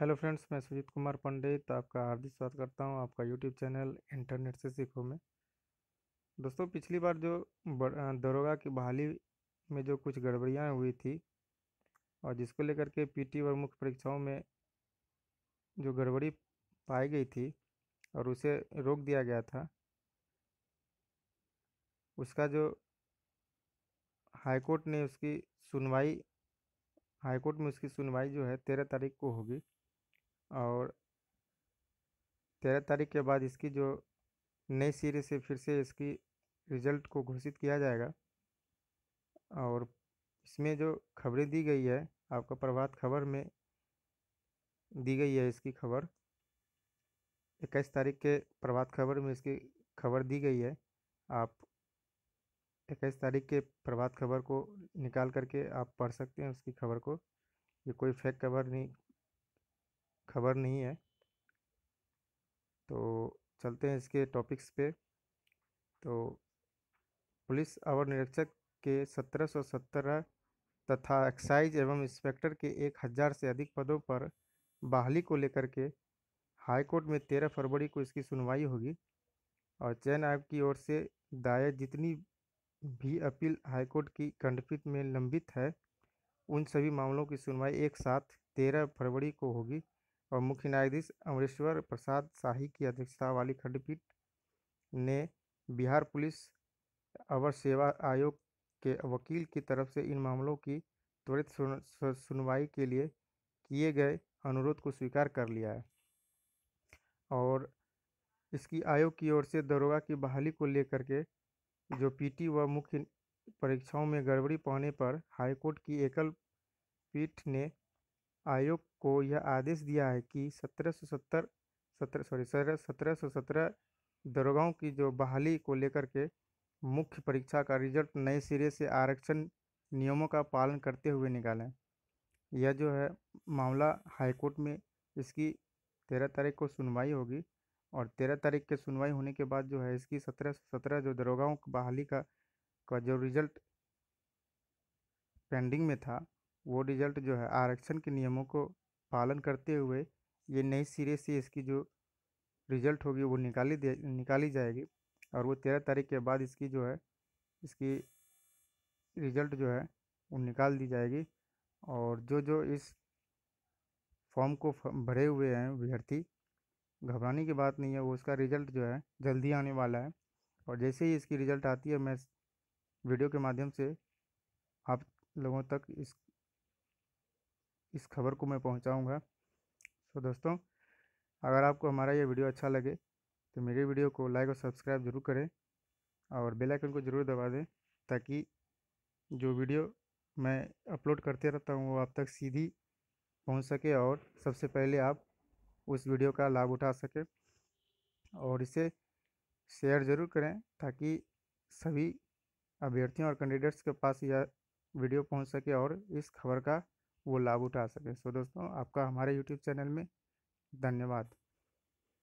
hello friends मैं सुजीत कुमार पंडित आपका हार्दिक स्वागत करता हूं आपका यूट्यूब चैनल इंटरनेट से सीखो में दोस्तों पिछली बार जो दरोगा की बहाली में जो कुछ गड़बड़ियां हुई थी और जिसको लेकर के पीटी और मुख्य परीक्षाओं में जो गड़बड़ी पाई गई थी और उसे रोक दिया गया था उसका जो हाईकोर्ट ने उसकी सुनवाई हाईकोर्ट में उसकी सुनवाई जो है तेरह तारीख को होगी और तेरह तारीख के बाद इसकी जो नई सिरे से फिर से इसकी रिज़ल्ट को घोषित किया जाएगा और इसमें जो खबरें दी गई है आपका प्रभात खबर में दी गई है इसकी खबर इक्कीस तारीख के प्रभात खबर में इसकी खबर दी गई है आप इक्कीस तारीख के प्रभात खबर को निकाल करके आप पढ़ सकते हैं उसकी खबर को ये कोई फेक खबर नहीं खबर नहीं है तो चलते हैं इसके टॉपिक्स पे तो पुलिस अवर निरीक्षक के सत्रह सौ सत्रह तथा एक्साइज एवं इंस्पेक्टर के एक हज़ार से अधिक पदों पर बहाली को लेकर के हाईकोर्ट में तेरह फरवरी को इसकी सुनवाई होगी और चयन आयोग की ओर से दायर जितनी भी अपील हाईकोर्ट की खंडपीठ में लंबित है उन सभी मामलों की सुनवाई एक साथ तेरह फरवरी को होगी और मुख्य न्यायाधीश अमरेश्वर प्रसाद शाही की अध्यक्षता वाली खंडपीठ ने बिहार पुलिस अवर सेवा आयोग के वकील की तरफ से इन मामलों की त्वरित सुनवाई के लिए किए गए अनुरोध को स्वीकार कर लिया है और इसकी आयोग की ओर से दरोगा की बहाली को लेकर के जो पीटी व मुख्य परीक्षाओं में गड़बड़ी पाने पर हाईकोर्ट की एकल पीठ ने आयोग को यह आदेश दिया है कि सत्रह सौ सत्तर सत्रह सॉरी सत्रह सौ सत्रह दरोगाओं की जो बहाली को लेकर के मुख्य परीक्षा का रिजल्ट नए सिरे से आरक्षण नियमों का पालन करते हुए निकालें यह जो है मामला हाईकोर्ट में इसकी तेरह तारीख को सुनवाई होगी और तेरह तारीख के सुनवाई होने के बाद जो है इसकी सत्रह सौ सत्रह जो दरोगाओं की बहाली का का जो रिजल्ट पेंडिंग में था वो रिज़ल्ट जो है आरक्षण के नियमों को पालन करते हुए ये नए सिरे से इसकी जो रिज़ल्ट होगी वो निकाली दे निकाली जाएगी और वो तेरह तारीख के बाद इसकी जो है इसकी रिज़ल्ट जो है वो निकाल दी जाएगी और जो जो इस फॉर्म को भरे हुए हैं अभ्यर्थी घबराने की बात नहीं है वो उसका रिज़ल्ट जो है जल्दी आने वाला है और जैसे ही इसकी रिज़ल्ट आती है मैं वीडियो के माध्यम से आप लोगों तक इस इस खबर को मैं पहुंचाऊंगा सो तो दोस्तों अगर आपको हमारा ये वीडियो अच्छा लगे तो मेरे वीडियो को लाइक और सब्सक्राइब ज़रूर करें और बेल आइकन को ज़रूर दबा दें ताकि जो वीडियो मैं अपलोड करते रहता हूँ वो आप तक सीधी पहुँच सके और सबसे पहले आप उस वीडियो का लाभ उठा सकें और इसे शेयर ज़रूर करें ताकि सभी अभ्यर्थियों और कैंडिडेट्स के पास यह वीडियो पहुंच सके और इस खबर का वो लाभ उठा सकें सो दोस्तों आपका हमारे यूट्यूब चैनल में धन्यवाद